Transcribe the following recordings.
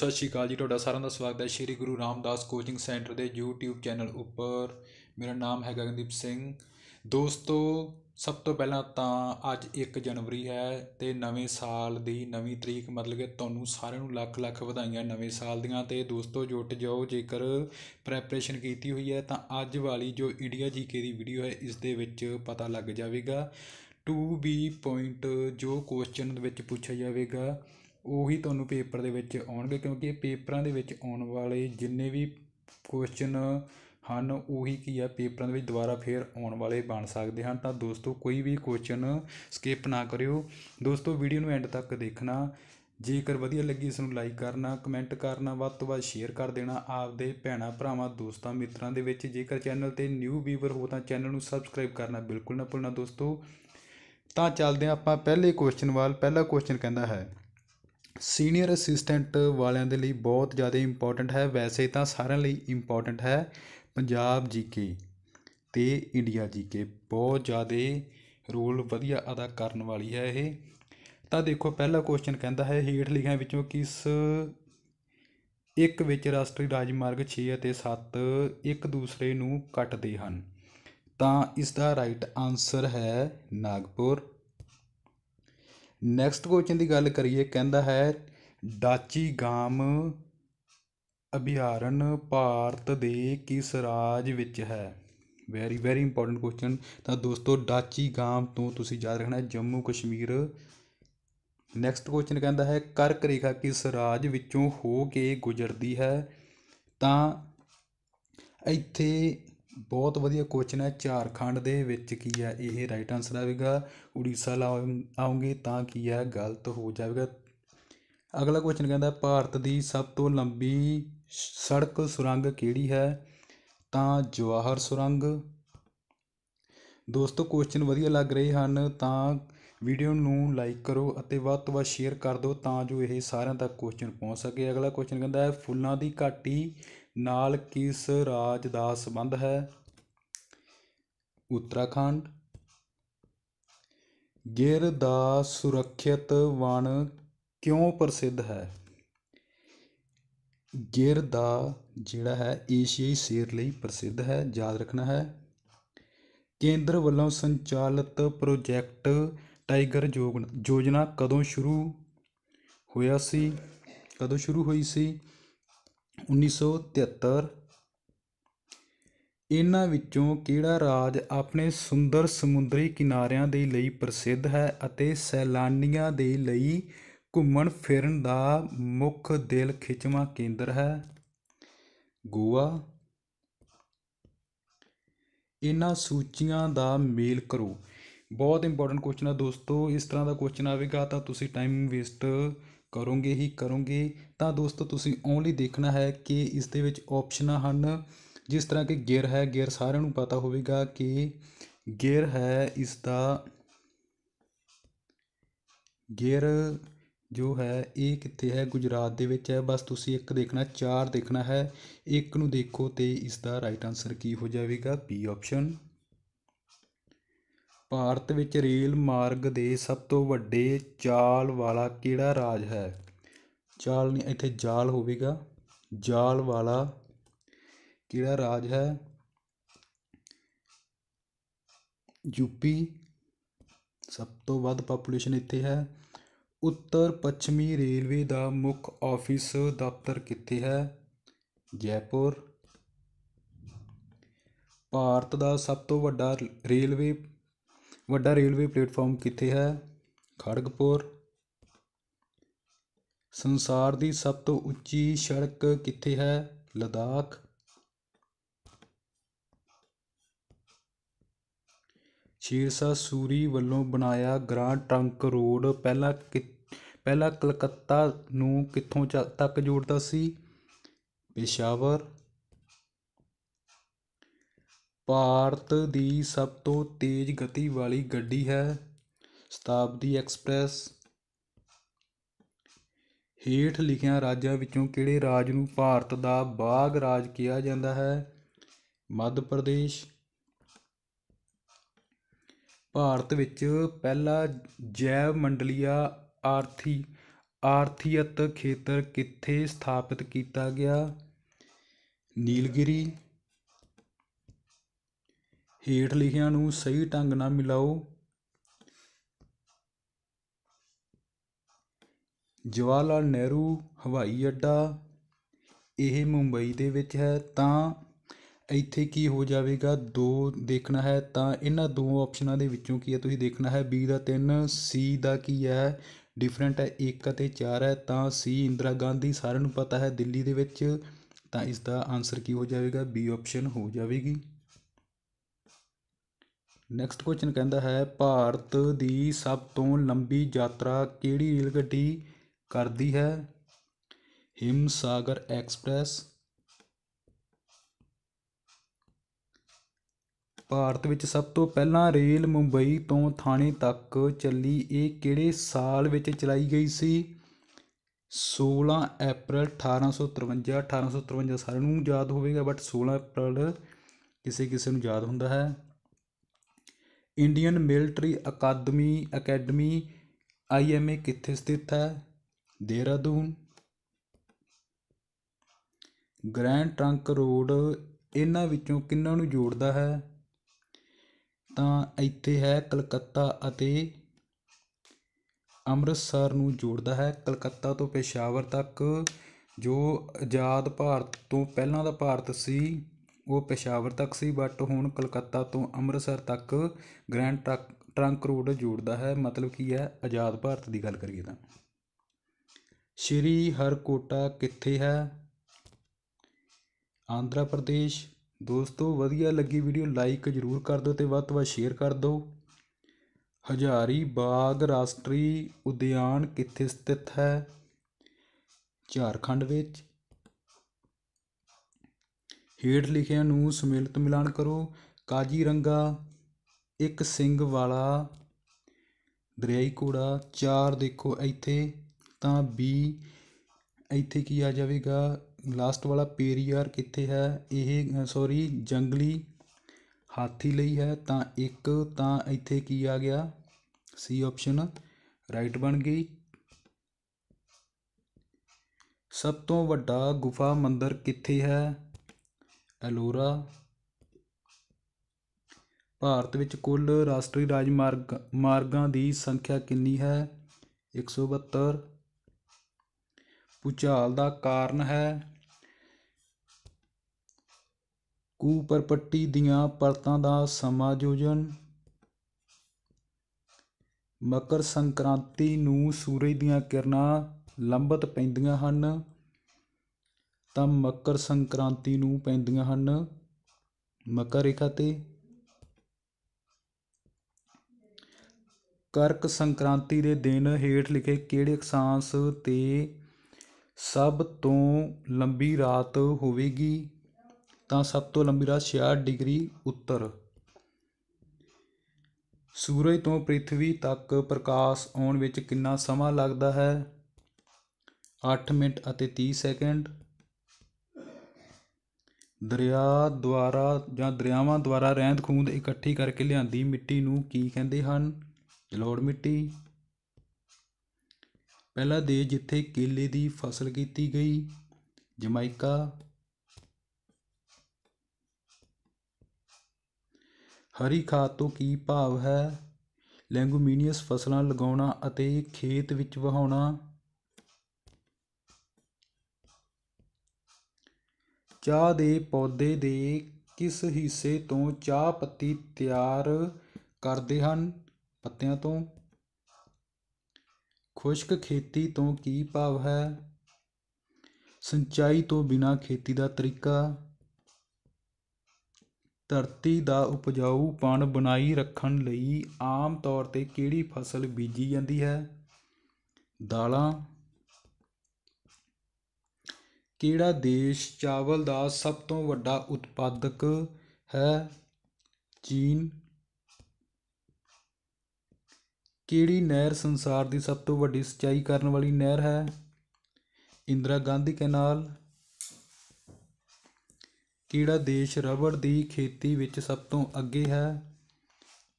ਸਤਿ ਸ਼੍ਰੀ ਅਕਾਲ ਜੀ ਤੁਹਾਡਾ ਸਾਰਿਆਂ ਦਾ ਸਵਾਗਤ ਹੈ ਸ਼੍ਰੀ ਗੁਰੂ ਰਾਮਦਾਸ ਕੋਚਿੰਗ ਸੈਂਟਰ ਦੇ YouTube ਚੈਨਲ ਉੱਪਰ ਮੇਰਾ ਨਾਮ ਹੈ ਗਗਨਦੀਪ ਸਿੰਘ ਦੋਸਤੋ ਸਭ ਤੋਂ ਪਹਿਲਾਂ ਤਾਂ ਅੱਜ 1 ਜਨਵਰੀ ਹੈ ਤੇ ਨਵੇਂ ਸਾਲ ਦੀ ਨਵੀਂ ਤਰੀਕ ਮਤਲਬ ਕਿ ਤੁਹਾਨੂੰ ਸਾਰਿਆਂ ਨੂੰ ਲੱਖ ਲੱਖ ਵਧਾਈਆਂ ਨਵੇਂ ਸਾਲ ਦੀਆਂ ਤੇ ਦੋਸਤੋ ਜੁਟ ਜਾਓ ਜੇਕਰ ਪ੍ਰੈਪਰੇਸ਼ਨ ਕੀਤੀ ਹੋਈ ਹੈ ਤਾਂ ਅੱਜ ਵਾਲੀ ਜੋ ਇੰਡੀਆ ਜੀਕੇ ਦੀ ਵੀਡੀਓ ਹੈ ਇਸ ਦੇ ਵਿੱਚ ਪਤਾ ਲੱਗ ਜਾਵੇਗਾ 2B ਪੁਆਇੰਟ ਜੋ ਕੁਐਸਚਨ ਵਿੱਚ ਪੁੱਛਿਆ ਜਾਵੇਗਾ ਉਹੀ ਤੁਹਾਨੂੰ ਪੇਪਰ ਦੇ ਵਿੱਚ ਆਉਣਗੇ ਕਿਉਂਕਿ ਪੇਪਰਾਂ ਦੇ ਵਿੱਚ ਆਉਣ ਵਾਲੇ ਜਿੰਨੇ ਵੀ ਕੁਐਸਚਨ ਹਨ ਉਹੀ ਕੀ ਆ ਪੇਪਰਾਂ ਦੇ ਵਿੱਚ ਦੁਬਾਰਾ ਫੇਰ ਆਉਣ ਵਾਲੇ ਬਣ ਸਕਦੇ ਹਨ ਤਾਂ ਦੋਸਤੋ ਕੋਈ ਵੀ ਕੁਐਸਚਨ ਸਕਿਪ ਨਾ ਕਰਿਓ ਦੋਸਤੋ ਵੀਡੀਓ ਨੂੰ ਐਂਡ ਤੱਕ ਦੇਖਣਾ ਜੇਕਰ ਵਧੀਆ ਲੱਗੀ ਇਸ ਨੂੰ ਲਾਈਕ ਕਰਨਾ ਕਮੈਂਟ ਕਰਨਾ ਵੱਧ ਤੋਂ ਵੱਧ ਸ਼ੇਅਰ ਕਰ ਦੇਣਾ ਆਪਦੇ ਭੈਣਾ ਭਰਾਵਾਂ ਦੋਸਤਾਂ ਮਿੱਤਰਾਂ ਦੇ ਵਿੱਚ ਜੇਕਰ ਚੈਨਲ ਤੇ ਨਿਊ ਵੀਵਰ ਹੋ ਤਾਂ ਚੈਨਲ ਨੂੰ ਸਬਸਕ੍ਰਾਈਬ ਕਰਨਾ ਬਿਲਕੁਲ ਨਾ ਭੁੱਲਣਾ ਦੋਸਤੋ ਤਾਂ ਚੱਲਦੇ ਆਪਾਂ ਪਹਿਲੇ ਕੁਐਸਚਨ ਵੱਲ ਪਹਿਲਾ ਕੁਐਸਚਨ ਕਹਿੰਦਾ ਹੈ ਸੀਨੀਅਰ ਅਸਿਸਟੈਂਟ ਵਾਲਿਆਂ ਦੇ ਲਈ ਬਹੁਤ ਜ਼ਿਆਦਾ ਇੰਪੋਰਟੈਂਟ ਹੈ ਵੈਸੇ ਤਾਂ ਸਾਰਿਆਂ ਲਈ ਇੰਪੋਰਟੈਂਟ ਹੈ ਪੰਜਾਬ ਜੀਕੇ ਤੇ ਇੰਡੀਆ ਜੀਕੇ ਬਹੁਤ ਜ਼ਿਆਦਾ ਰੋਲ ਵਧੀਆ ਅਦਾ ਕਰਨ ਵਾਲੀ ਹੈ ਇਹ ਤਾਂ ਦੇਖੋ ਪਹਿਲਾ ਕੁਐਸਚਨ ਕਹਿੰਦਾ ਹੈ ਹੇਠ ਲਿਖਿਆਂ ਵਿੱਚੋਂ ਕਿਸ ਇੱਕ ਵਿੱਚ ਰਾਸ਼ਟਰੀ ਰਾਜਮਾਰਗ 6 ਅਤੇ 7 ਇੱਕ ਦੂਸਰੇ ਨੂੰ ਕੱਟਦੇ ਹਨ ਤਾਂ ਇਸ ਦਾ ਰਾਈਟ ਆਨਸਰ ਹੈ ਨਾਗਪੁਰ ਨੈਕਸਟ ਕੁਐਸਚਨ ਦੀ ਗੱਲ ਕਰੀਏ ਕਹਿੰਦਾ ਹੈ ਡਾਚੀਗਾਮ ਅਭਿਆਰਨ ਭਾਰਤ ਦੇ ਕਿਸ ਰਾਜ ਵਿੱਚ ਹੈ ਵੈਰੀ ਵੈਰੀ ਇੰਪੋਰਟੈਂਟ ਕੁਐਸਚਨ ਤਾਂ ਦੋਸਤੋ ਡਾਚੀਗਾਮ ਤੋਂ ਤੁਸੀਂ ਯਾਦ ਰੱਖਣਾ ਜੰਮੂ ਕਸ਼ਮੀਰ ਨੈਕਸਟ ਕੁਐਸਚਨ ਕਹਿੰਦਾ ਹੈ ਕਰਕ ਰੇਖਾ ਕਿਸ ਰਾਜ ਵਿੱਚੋਂ ਹੋ ਕੇ ਗੁਜ਼ਰਦੀ ਹੈ ਤਾਂ ਇੱਥੇ ਬਹੁਤ ਵਧੀਆ ਕੁਐਸਚਨ ਹੈ ਝਾਰਖੰਡ ਦੇ ਵਿੱਚ ਕੀ ਹੈ ਇਹ ਰਾਈਟ ਆਨਸਰ ਆਵੇਗਾ ਉੜੀਸਾ ਲਾਉਂਗੇ ਆਉਂਗੇ ਤਾਂ ਕੀ ਹੈ ਗਲਤ ਹੋ ਜਾਵੇਗਾ ਅਗਲਾ ਕੁਐਸਚਨ ਕਹਿੰਦਾ ਭਾਰਤ ਦੀ ਸਭ ਤੋਂ ਲੰਬੀ ਸੜਕ ਸੁਰੰਗ ਕਿਹੜੀ ਹੈ ਤਾਂ ਜਵਾਹਰ ਸੁਰੰਗ ਦੋਸਤੋ ਕੁਐਸਚਨ ਵਧੀਆ ਲੱਗ ਰਹੇ ਹਨ ਤਾਂ ਵੀਡੀਓ ਨੂੰ ਲਾਈਕ ਕਰੋ ਅਤੇ ਵੱਧ ਤੋਂ ਵੱਧ ਸ਼ੇਅਰ ਕਰ ਦਿਓ ਤਾਂ ਜੋ ਇਹ ਸਾਰਿਆਂ ਤੱਕ ਕੁਐਸਚਨ ਪਹੁੰਚ ਸਕੇ ਅਗਲਾ ਕੁਐਸਚਨ ਕਹਿੰਦਾ ਹੈ ਫੁੱਲਾਂ ਦੀ ਘਾਟੀ ਨਾਲ ਕਿਸ ਰਾਜ ਦਾ ਸੰਬੰਧ ਹੈ ਉੱਤਰਾਖੰਡ ਗਿਰ ਦਾ ਸੁਰੱਖਿਅਤ ਵਣ ਕਿਉਂ ਪ੍ਰਸਿੱਧ ਹੈ ਗਿਰ ਦਾ ਜਿਹੜਾ ਹੈ ਏਸ਼ੀਆਈ ਸੇਰ ਲਈ ਪ੍ਰਸਿੱਧ ਹੈ ਯਾਦ ਰੱਖਣਾ ਹੈ ਕੇਂਦਰ ਵੱਲੋਂ ਸੰਚਾਲਿਤ ਪ੍ਰੋਜੈਕਟ ਟਾਈਗਰ ਯੋਜਨਾ ਕਦੋਂ ਸ਼ੁਰੂ ਹੋਇਆ ਸੀ ਕਦੋਂ ਸ਼ੁਰੂ ਹੋਈ ਸੀ 1973 ਇਹਨਾਂ ਵਿੱਚੋਂ ਕਿਹੜਾ ਰਾਜ ਆਪਣੇ ਸੁੰਦਰ ਸਮੁੰਦਰੀ ਕਿਨਾਰਿਆਂ ਦੇ ਲਈ ਪ੍ਰਸਿੱਧ ਹੈ ਅਤੇ ਸੈਲਾਨੀਆਂ ਦੇ ਲਈ ਘੁੰਮਣ ਫਿਰਨ ਦਾ ਮੁੱਖ ਦਿਲ ਖਿੱਚਵਾਂ ਕੇਂਦਰ ਹੈ ਗੋਆ ਇਹਨਾਂ ਸੂਚੀਆਂ ਦਾ ਮੇਲ ਕਰੋ ਬਹੁਤ ਇੰਪੋਰਟੈਂਟ ਕੁਐਸਚਨ ਹੈ ਦੋਸਤੋ ਇਸ ਤਰ੍ਹਾਂ ਦਾ ਕੁਐਸਚਨ ਆਵੇਗਾ ਤਾਂ ਤੁਸੀਂ ਟਾਈਮ ਵੇਸਟ ਕਰੋਗੇ ਹੀ ਕਰੋਗੇ ਤਾਂ ਦੋਸਤੋ ਤੁਸੀਂ ਓਨਲੀ ਦੇਖਣਾ ਹੈ ਕਿ ਇਸ ਦੇ ਵਿੱਚ ਆਪਸ਼ਨਾਂ ਹਨ ਜਿਸ ਤਰ੍ਹਾਂ ਕਿ ਗੇਅਰ ਹੈ ਗੇਅਰ ਸਾਰਿਆਂ ਨੂੰ ਪਤਾ ਹੋਵੇਗਾ ਕਿ ਗੇਅਰ ਹੈ ਇਸ ਦਾ ਗੇਅਰ ਜੋ ਹੈ ਇਹ ਕਿੱਥੇ ਹੈ ਗੁਜਰਾਤ ਦੇ ਵਿੱਚ ਹੈ ਬਸ ਤੁਸੀਂ ਇੱਕ ਦੇਖਣਾ ਚਾਰ ਦੇਖਣਾ ਹੈ ਇੱਕ ਨੂੰ ਦੇਖੋ ਤੇ ਇਸ ਦਾ ਰਾਈਟ ਆਨਸਰ ਕੀ ਹੋ ਜਾਵੇਗਾ ਪੀ ਆਪਸ਼ਨ ਭਾਰਤ ਵਿੱਚ ਰੇਲ ਮਾਰਗ ਦੇ ਸਭ ਤੋਂ ਵੱਡੇ ਜਾਲ ਵਾਲਾ ਕਿਹੜਾ ਰਾਜ ਹੈ ਜਾਲ ਨਹੀਂ ਇੱਥੇ ਜਾਲ ਹੋਵੇਗਾ ਜਾਲ ਵਾਲਾ ਕਿਹੜਾ ਰਾਜ ਹੈ ਯੂਪੀ ਸਭ ਤੋਂ ਵੱਧ ਪਾਪੂਲੇਸ਼ਨ ਇੱਥੇ ਹੈ ਉੱਤਰ ਪੱਛਮੀ ਰੇਲਵੇ ਦਾ ਮੁੱਖ ਆਫਿਸ ਦਫ਼ਤਰ ਕਿੱਥੇ ਹੈ ਜੈਪੁਰ ਭਾਰਤ ਦਾ ਸਭ ਤੋਂ ਵੱਡਾ ਰੇਲਵੇ ਵੱਡਾ ਰੇਲਵੇ ਪਲੇਟਫਾਰਮ ਕਿੱਥੇ ਹੈ ਖੜਗਪੁਰ ਸੰਸਾਰ ਦੀ ਸਭ ਤੋਂ ਉੱਚੀ ਸੜਕ ਕਿੱਥੇ ਹੈ ਲਦਾਖ ਸ਼ੇਰਸ਼ਾਹ ਸੂਰੀ ਵੱਲੋਂ ਬਣਾਇਆ ਗ੍ਰਾਂਡ ਟਰੰਕ ਰੋਡ ਪਹਿਲਾਂ ਪਹਿਲਾਂ ਕਲਕੱਤਾ ਨੂੰ ਕਿੱਥੋਂ ਤੱਕ ਜੋੜਦਾ ਸੀ ਪੇਸ਼ਾਵਰ ਭਾਰਤ ਦੀ ਸਭ ਤੋਂ ਤੇਜ਼ ਗਤੀ ਵਾਲੀ ਗੱਡੀ ਹੈ ਸ਼ਤਾਬਦੀ ਐਕਸਪ੍ਰੈਸ ਹੇਠ ਲਿਖਿਆਂ ਰਾਜਾਂ ਵਿੱਚੋਂ ਕਿਹੜੇ ਰਾਜ ਨੂੰ ਭਾਰਤ ਦਾ ਬਾਗ ਰਾਜ ਕਿਹਾ ਜਾਂਦਾ ਹੈ ਮੱਧ ਪ੍ਰਦੇਸ਼ ਭਾਰਤ ਵਿੱਚ ਪਹਿਲਾ ਜੈਵ ਮੰਡਲੀਆ ਆਰਥੀ ਆਰਥੀਅਤ ਖੇਤਰ ਕਿੱਥੇ ਸਥਾਪਿਤ ਕੀਤਾ ਗਿਆ ਨੀਲਗਿਰੀ ਹੇਠ ਲਿਖਿਆਂ ਨੂੰ ਸਹੀ ਢੰਗ ਨਾਲ ਮਿਲਾਓ ਜਵਾਹਰ ਲਾਲ ਨਹਿਰੂ ਹਵਾਈ ਅੱਡਾ ਇਹ ਮੁੰਬਈ ਦੇ ਵਿੱਚ ਹੈ ਤਾਂ ਇੱਥੇ ਕੀ ਹੋ ਜਾਵੇਗਾ ਦੋ ਦੇਖਣਾ ਹੈ ਤਾਂ ਇਹਨਾਂ ਦੋ ਆਪਸ਼ਨਾਂ ਦੇ ਵਿੱਚੋਂ ਕੀ ਹੈ ਤੁਸੀਂ ਦੇਖਣਾ ਹੈ ਬੀ ਦਾ 3 ਸੀ ਦਾ ਕੀ ਹੈ ਡਿਫਰੈਂਟ ਹੈ 1 ਅਤੇ 4 ਹੈ ਤਾਂ ਸੀ ਇੰਦਰਾ ਗਾਂਧੀ ਸਾਰਿਆਂ ਨੂੰ ਪਤਾ ਹੈ ਦਿੱਲੀ ਦੇ ਵਿੱਚ ਤਾਂ ਇਸ ਦਾ ਆਨਸਰ ਕੀ ਹੋ ਜਾਵੇਗਾ ਬੀ ਆਪਸ਼ਨ ਹੋ ਜਾਵੇਗੀ ਨੈਕਸਟ ਕੁਐਸਚਨ ਕਹਿੰਦਾ ਹੈ ਭਾਰਤ ਦੀ ਸਭ ਤੋਂ ਲੰਬੀ ਯਾਤਰਾ ਕਿਹੜੀ ਰੇਲਗੱਡੀ ਕਰਦੀ ਹੈ ਹਿਮਸਾਗਰ ਐਕਸਪ੍ਰੈਸ ਭਾਰਤ ਵਿੱਚ ਸਭ ਤੋਂ ਪਹਿਲਾਂ ਰੇਲ ਮੁੰਬਈ ਤੋਂ ਥਾਣੇ ਤੱਕ ਚੱਲੀ ਇਹ ਕਿਹੜੇ ਸਾਲ ਵਿੱਚ ਚਲਾਈ ਗਈ ਸੀ 16 ਅਪ੍ਰੈਲ 1853 1853 ਸਾਰਿਆਂ ਨੂੰ ਯਾਦ ਹੋਵੇਗਾ ਬਟ 16 ਅਪ੍ਰੈਲ ਕਿਸੇ ਕਿਸੇ ਨੂੰ ਯਾਦ ਹੁੰਦਾ ਹੈ ਇੰਡੀਅਨ ਮਿਲਟਰੀ ਅਕਾਦਮੀ ਅਕੈਡਮੀ आई ਕਿੱਥੇ ਸਥਿਤ ਹੈ स्थित ਗ੍ਰੈਂਡ ਟਰੰਕ ਰੋਡ ਇਹਨਾਂ ਵਿੱਚੋਂ ਕਿੰਨਾਂ ਨੂੰ ਜੋੜਦਾ ਹੈ ਤਾਂ ਇੱਥੇ ਹੈ ਕਲਕੱਤਾ ਅਤੇ ਅੰਮ੍ਰਿਤਸਰ ਨੂੰ ਜੋੜਦਾ ਹੈ ਕਲਕੱਤਾ ਤੋਂ ਪੇਸ਼ਾਵਰ ਤੱਕ ਜੋ ਆਜ਼ਾਦ ਭਾਰਤ ਤੋਂ ਪਹਿਲਾਂ ਦਾ ਭਾਰਤ ਸੀ ਉਹ ਪੇਸ਼ਾਵਰ ਤੱਕ ਸੀ ਬਟ ਹੁਣ ਕਲਕੱਤਾ ਤੋਂ ਅੰਮ੍ਰਿਤਸਰ ਤੱਕ ਗ੍ਰੈਂਡ ਟਰੰਕ ਰੋਡ ਜੋੜਦਾ ਹੈ ਮਤਲਬ ਕੀ ਹੈ ਆਜ਼ਾਦ ਭਾਰਤ ਦੀ ਗੱਲ ਕਰੀਏ ਤਾਂ ਸ਼੍ਰੀ ਹਰਕੋਟਾ ਕਿੱਥੇ ਹੈ ਆਂਧਰਾ ਪ੍ਰਦੇਸ਼ ਦੋਸਤੋ ਵਧੀਆ ਲੱਗੀ ਵੀਡੀਓ ਲਾਈਕ ਜ਼ਰੂਰ ਕਰ ਦਿਓ ਤੇ ਵੱਧ ਤੋਂ ਵੱਧ ਸ਼ੇਅਰ ਕਰ ਦਿਓ ਹਜ਼ਾਰੀ ਬਾਗ ਰਾਸ਼ਟਰੀ ਉਦਿਆਨ ਕਿੱਥੇ ਸਥਿਤ ਹੈ ਝਾਰਖੰਡ ਵਿੱਚ ਹੇਠ ਲਿਖਿਆਂ ਨੂੰ ਸਮਿਲਤ ਮਿਲਾਨ ਕਰੋ ਕਾਜੀ ਰੰਗਾ ਇੱਕ ਸਿੰਘ ਵਾਲਾ ਦਰਿਆਈ ਕੋੜਾ ਚਾਰ ਦੇਖੋ ਇੱਥੇ ਤਾਂ ਬੀ ਇੱਥੇ ਕੀ ਆ ਜਾਵੇਗਾ ਲਾਸਟ ਵਾਲਾ ਪੇਰੀਆਰ ਕਿੱਥੇ ਹੈ ਇਹ ਸੌਰੀ ਜੰਗਲੀ ਹਾਥੀ ਲਈ ਹੈ ਤਾਂ ਇੱਕ ਤਾਂ ਇੱਥੇ ਕੀ ਆ ਗਿਆ ਸੀ ਆਪਸ਼ਨ ਰਾਈਟ ਬਣ ਗਈ ਸਭ ਤੋਂ ਵੱਡਾ ਗੁਫਾ ਮੰਦਰ ਕਿੱਥੇ ਹੈ ਐਲੋਰਾ ਭਾਰਤ ਵਿੱਚ ਕੁੱਲ ਰਾਸ਼ਟਰੀ ਰਾਜਮਾਰਗ ਮਾਰਗਾਂ ਦੀ ਸੰਖਿਆ ਕਿੰਨੀ ਹੈ 172 ਪੁਚਾਲ ਦਾ ਕਾਰਨ ਹੈ ਪੱਟੀ ਦੀਆਂ ਪਰਤਾਂ ਦਾ ਸਮਾਯੋਜਨ ਮਕਰ ਸੰਕ੍ਰਾਂਤੀ ਨੂੰ ਸੂਰਜ ਦੀਆਂ ਕਿਰਨਾਂ ਲੰਬਤ ਪੈਂਦੀਆਂ ਹਨ ਤਾਂ ਮਕਰ ਸੰਕ੍ਰਾਂਤੀ ਨੂੰ ਪੈਂਦੀਆਂ ਹਨ ਮਕਰ ਰੇਖਾ 'ਤੇ ਕਰਕ ਸੰਕ੍ਰਾਂਤੀ ਦੇ ਦਿਨ ਹੇਠ ਲਿਖੇ ਕਿਹੜੇ ਅਕਸਾਂਸ 'ਤੇ ਸਭ ਤੋਂ ਲੰਬੀ ਰਾਤ ਹੋਵੇਗੀ ਤਾਂ ਸਭ ਤੋਂ ਲੰਬੀ ਰਾਤ 66 ਡਿਗਰੀ ਉੱਤਰ ਸੂਰਜ ਤੋਂ ਪ੍ਰਿਥਵੀ ਤੱਕ ਪ੍ਰਕਾਸ਼ ਆਉਣ ਵਿੱਚ ਕਿੰਨਾ ਸਮਾਂ ਲੱਗਦਾ ਹੈ 8 ਮਿੰਟ ਅਤੇ 30 ਸੈਕਿੰਡ ਦਰਿਆ ਦੁਆਰਾ ਜਾਂ ਦਰਿਆਵਾਂ ਦੁਆਰਾ ਰਹਿੰਦ ਖੂੰਦ ਇਕੱਠੀ ਕਰਕੇ ਲਿਆਂਦੀ ਮਿੱਟੀ ਨੂੰ ਕੀ ਕਹਿੰਦੇ ਹਨ ਜਲੋੜ ਮਿੱਟੀ ਪਹਿਲਾ ਦੇ ਜਿੱਥੇ ਕੇਲੇ ਦੀ ਫਸਲ ਕੀਤੀ ਗਈ ਜਮਾਇਕਾ ਹਰੀ ਖਾਦ ਤੋਂ ਕੀ ਭਾਵ ਹੈ ਲੈਂਗੂਮੀਨੀਅਸ ਫਸਲਾਂ ਲਗਾਉਣਾ ਅਤੇ ਖੇਤ ਵਿੱਚ ਵਹਾਉਣਾ ਚਾਹ ਦੇ ਪੌਦੇ ਦੇ ਕਿਸ ਹਿੱਸੇ ਤੋਂ ਚਾਹ ਪੱਤੀ ਤਿਆਰ ਕਰਦੇ ਹਨ ਪੱਤਿਆਂ ਤੋਂ ਖੁਸ਼ਕ ਖੇਤੀ ਤੋਂ ਕੀ ਭਾਵ ਹੈ ਸਿੰਚਾਈ ਤੋਂ ਬਿਨਾ ਖੇਤੀ ਦਾ ਤਰੀਕਾ ਧਰਤੀ ਦਾ ਉਪਜਾਊਪਣ ਬਣਾਈ ਰੱਖਣ ਲਈ ਆਮ ਤੌਰ 'ਤੇ ਕਿਹੜੀ ਫਸਲ ਬੀਜੀ ਜਾਂਦੀ ਹੈ ਦਾਲਾਂ ਕਿਹੜਾ ਦੇਸ਼ ਚਾਵਲ ਦਾ ਸਭ ਤੋਂ ਵੱਡਾ ਉਤਪਾਦਕ ਹੈ ਚੀਨ ਕਿਹੜੀ ਨਹਿਰ ਸੰਸਾਰ ਦੀ ਸਭ ਤੋਂ ਵੱਡੀ ਸਿੰਚਾਈ ਕਰਨ ਵਾਲੀ ਨਹਿਰ ਹੈ ਇੰਦਰਾ ਗਾਂਧੀ ਕੈਨਾਲ ਕਿਹੜਾ ਦੇਸ਼ ਰਬੜ ਦੀ ਖੇਤੀ ਵਿੱਚ ਸਭ ਤੋਂ ਅੱਗੇ ਹੈ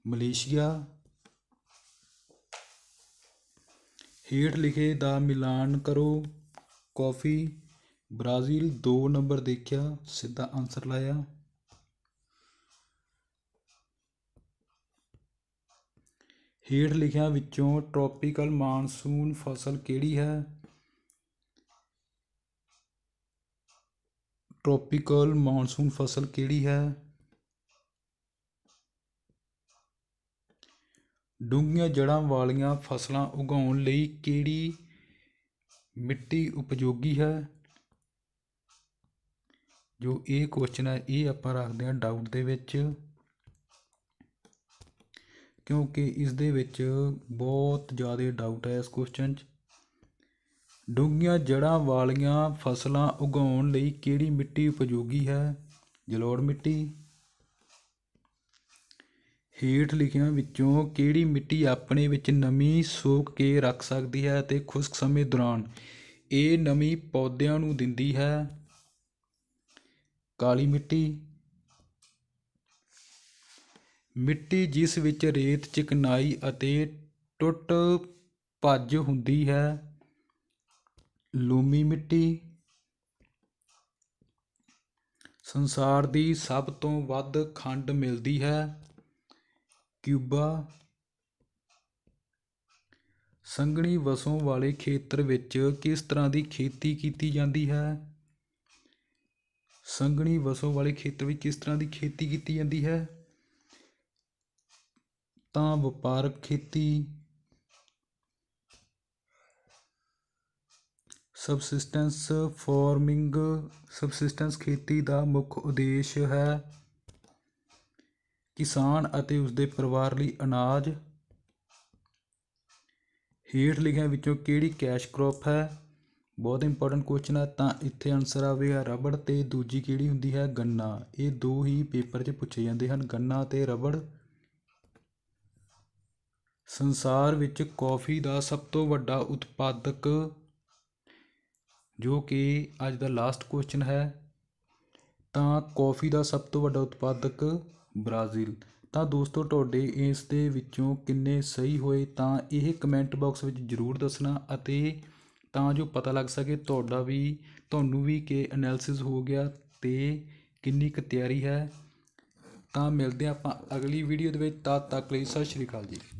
ਮਲੇਸ਼ੀਆ ਹੀਟ ਲਿਖੇ ਦਾ ਮਿਲਾਨ ਕਰੋ ਕਾਫੀ ਬ੍ਰਾਜ਼ੀਲ ਦੋ ਨੰਬਰ ਦੇਖਿਆ ਸਿੱਧਾ ਆਨਸਰ ਲਾਇਆ ਹੇਠ ਲਿਖਿਆਂ ਵਿੱਚੋਂ ਟ੍ਰੋਪੀਕਲ ਮਾਨਸੂਨ ਫਸਲ ਕਿਹੜੀ ਹੈ ਟ੍ਰੋਪੀਕਲ ਮਾਨਸੂਨ ਫਸਲ ਕਿਹੜੀ ਹੈ ਡੂੰਘੀਆਂ ਜੜਾਂ ਵਾਲੀਆਂ ਫਸਲਾਂ ਉਗਾਉਣ ਲਈ ਕਿਹੜੀ ਮਿੱਟੀ ਉਪਯੋਗੀ ਹੈ ਜੋ ਇਹ ਕੁਐਸਚਨ ਹੈ ਇਹ ਆਪਾਂ ਰੱਖਦੇ ਹਾਂ ਡਾਊਟ ਦੇ ਵਿੱਚ ਕਿਉਂਕਿ ਇਸ ਦੇ ਵਿੱਚ ਬਹੁਤ ਜ਼ਿਆਦਾ ਡਾਊਟ ਹੈ ਇਸ ਕੁਐਸਚਨ 'ਚ ਡੂੰਘੀਆਂ ਜੜਾਂ ਵਾਲੀਆਂ ਫਸਲਾਂ ਉਗਾਉਣ ਲਈ ਕਿਹੜੀ ਮਿੱਟੀ ਉਪਯੋਗੀ ਹੈ ਜਲੋੜ ਮਿੱਟੀ ਹੇਠ ਲਿਖਿਆਂ ਵਿੱਚੋਂ ਕਿਹੜੀ ਮਿੱਟੀ ਆਪਣੇ ਵਿੱਚ ਨਮੀ ਸੋਖ ਕੇ ਰੱਖ ਸਕਦੀ ਹੈ ਤੇ ਖੁਸ਼ਕ ਸਮੇਂ ਦੌਰਾਨ ਇਹ ਨਮੀ ਪੌਦਿਆਂ ਨੂੰ ਦਿੰਦੀ ਹੈ ਕਾਲੀ ਮਿੱਟੀ ਮਿੱਟੀ ਜਿਸ ਵਿੱਚ ਰੇਤ ਚਿਕਨਾਈ ਅਤੇ ਟੁੱਟ ਭੱਜ ਹੁੰਦੀ ਹੈ ਲੂਮੀ ਮਿੱਟੀ ਸੰਸਾਰ ਦੀ ਸਭ ਤੋਂ ਵੱਧ ਖੰਡ ਮਿਲਦੀ ਹੈ ਕਿਊਬਾ ਸੰਘਣੀ ਵਸੋਂ ਵਾਲੇ ਖੇਤਰ ਵਿੱਚ ਕਿਸ ਤਰ੍ਹਾਂ ਦੀ ਖੇਤੀ ਕੀਤੀ ਜਾਂਦੀ ਹੈ ਸੰਗਣੀ ਵਸੋਂ ਵਾਲੇ ਖੇਤਰ ਵਿੱਚ ਕਿਸ ਤਰ੍ਹਾਂ ਦੀ ਖੇਤੀ ਕੀਤੀ ਜਾਂਦੀ ਹੈ ਤਾਂ ਵਪਾਰਕ ਖੇਤੀ ਸਬਸਿਸਟੈਂਸ ਫਾਰਮਿੰਗ ਸਬਸਿਸਟੈਂਸ ਖੇਤੀ ਦਾ ਮੁੱਖ ਉਦੇਸ਼ ਹੈ ਕਿਸਾਨ ਅਤੇ ਉਸ ਦੇ ਪਰਿਵਾਰ ਲਈ ਅਨਾਜ ਹੇਠ ਲਿਖਿਆਂ ਵਿੱਚੋਂ ਕਿਹੜੀ ਕੈਸ਼ ਕ੍ਰੌਪ ਹੈ ਬਹੁਤ ਇੰਪੋਰਟੈਂਟ ਕੁਐਸਚਨ ਹੈ ਤਾਂ ਇੱਥੇ ਆਨਸਰ ਆਵੇਗਾ ਰਬੜ ਤੇ ਦੂਜੀ ਕਿਹੜੀ ਹੁੰਦੀ ਹੈ ਗੰਨਾ ਇਹ ਦੋ ਹੀ ਪੇਪਰ 'ਚ ਪੁੱਛੇ ਜਾਂਦੇ ਹਨ ਗੰਨਾ ਤੇ ਰਬੜ ਸੰਸਾਰ ਵਿੱਚ ਕੌਫੀ ਦਾ ਸਭ ਤੋਂ ਵੱਡਾ ਉਤਪਾਦਕ ਜੋ ਕਿ ਅੱਜ ਦਾ ਲਾਸਟ ਕੁਐਸਚਨ ਹੈ ਤਾਂ ਕੌਫੀ ਦਾ ਸਭ ਤੋਂ ਵੱਡਾ ਉਤਪਾਦਕ ਬ੍ਰਾਜ਼ੀਲ ਤਾਂ ਦੋਸਤੋ ਤੁਹਾਡੇ ਇਸ ਦੇ ਵਿੱਚੋਂ ਕਿੰਨੇ ਸਹੀ ਹੋਏ ਤਾਂ ਇਹ ਕਮੈਂਟ ਬਾਕਸ ਵਿੱਚ ਜ਼ਰੂਰ ਦੱਸਣਾ ਅਤੇ ਤਾਂ ਜੋ ਪਤਾ ਲੱਗ ਸਕੇ ਤੁਹਾਡਾ ਵੀ ਤੁਹਾਨੂੰ ਵੀ ਕਿ ਅਨੈਲਸਿਸ ਹੋ ਗਿਆ ਤੇ ਕਿੰਨੀ ਕੁ ਤਿਆਰੀ ਹੈ ਤਾਂ ਮਿਲਦੇ ਆਪਾਂ ਅਗਲੀ ਵੀਡੀਓ ਦੇ ਵਿੱਚ ਤਦ ਤੱਕ ਲਈ ਸਤਿ ਸ਼੍ਰੀ ਅਕਾਲ ਜੀ